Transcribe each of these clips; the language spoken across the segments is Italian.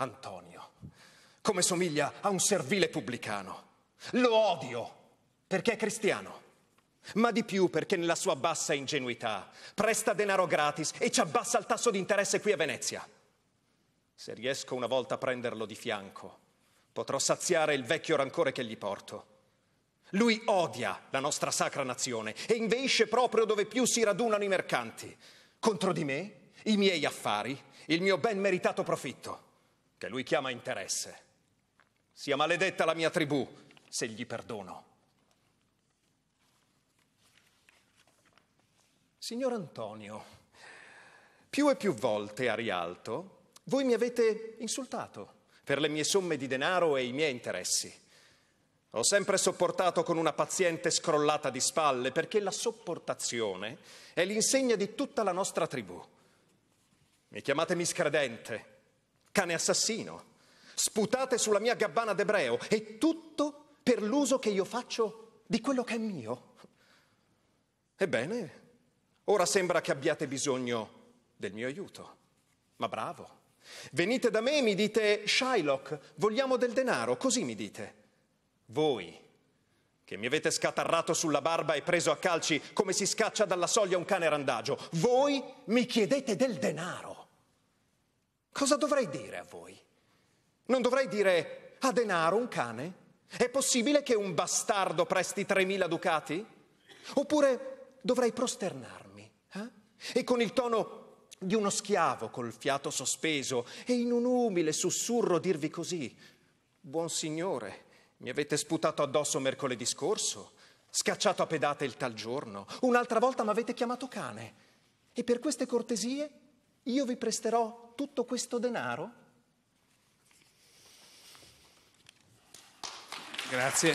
Antonio, come somiglia a un servile pubblicano. Lo odio perché è cristiano, ma di più perché nella sua bassa ingenuità presta denaro gratis e ci abbassa il tasso di interesse qui a Venezia. Se riesco una volta a prenderlo di fianco, potrò saziare il vecchio rancore che gli porto. Lui odia la nostra sacra nazione e inveisce proprio dove più si radunano i mercanti. Contro di me, i miei affari, il mio ben meritato profitto che lui chiama interesse. Sia maledetta la mia tribù se gli perdono. Signor Antonio, più e più volte a Rialto voi mi avete insultato per le mie somme di denaro e i miei interessi. Ho sempre sopportato con una paziente scrollata di spalle perché la sopportazione è l'insegna di tutta la nostra tribù. Mi chiamate miscredente, cane assassino, sputate sulla mia gabbana d'ebreo e tutto per l'uso che io faccio di quello che è mio. Ebbene, ora sembra che abbiate bisogno del mio aiuto, ma bravo. Venite da me e mi dite, Shylock, vogliamo del denaro, così mi dite. Voi, che mi avete scatarrato sulla barba e preso a calci come si scaccia dalla soglia un cane randagio, voi mi chiedete del denaro cosa dovrei dire a voi? Non dovrei dire a denaro un cane? È possibile che un bastardo presti 3.000 ducati? Oppure dovrei prosternarmi eh? e con il tono di uno schiavo col fiato sospeso e in un umile sussurro dirvi così, buon signore, mi avete sputato addosso mercoledì scorso, scacciato a pedate il tal giorno, un'altra volta mi avete chiamato cane e per queste cortesie io vi presterò tutto questo denaro? Grazie.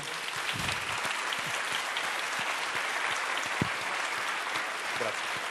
Grazie.